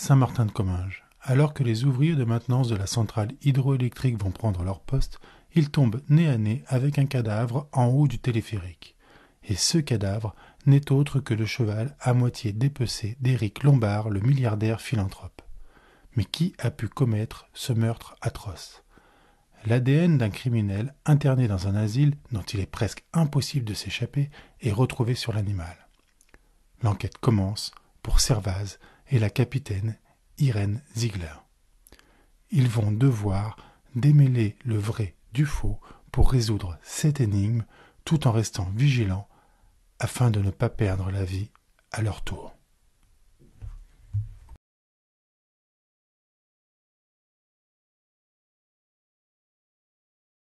Saint-Martin-de-Comminges. Alors que les ouvriers de maintenance de la centrale hydroélectrique vont prendre leur poste, ils tombent nez à nez avec un cadavre en haut du téléphérique. Et ce cadavre n'est autre que le cheval à moitié dépecé d'Éric Lombard, le milliardaire philanthrope. Mais qui a pu commettre ce meurtre atroce L'ADN d'un criminel interné dans un asile dont il est presque impossible de s'échapper est retrouvé sur l'animal. L'enquête commence pour Servaz et la capitaine Irène Ziegler. Ils vont devoir démêler le vrai du faux pour résoudre cette énigme tout en restant vigilants afin de ne pas perdre la vie à leur tour.